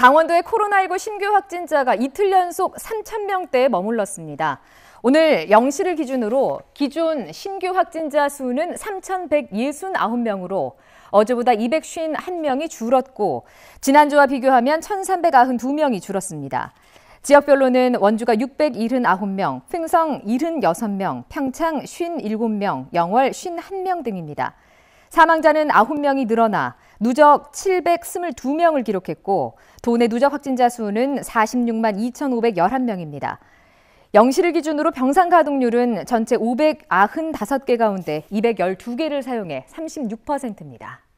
강원도의 코로나19 신규 확진자가 이틀 연속 3천 명대에 머물렀습니다. 오늘 0시를 기준으로 기존 신규 확진자 수는 3,169명으로 어제보다 251명이 줄었고 지난주와 비교하면 1,392명이 줄었습니다. 지역별로는 원주가 679명, 횡성 76명, 평창 57명, 영월 51명 등입니다. 사망자는 9명이 늘어나 누적 722명을 기록했고 도내 누적 확진자 수는 46만 2,511명입니다. 0시를 기준으로 병상 가동률은 전체 595개 가운데 212개를 사용해 36%입니다.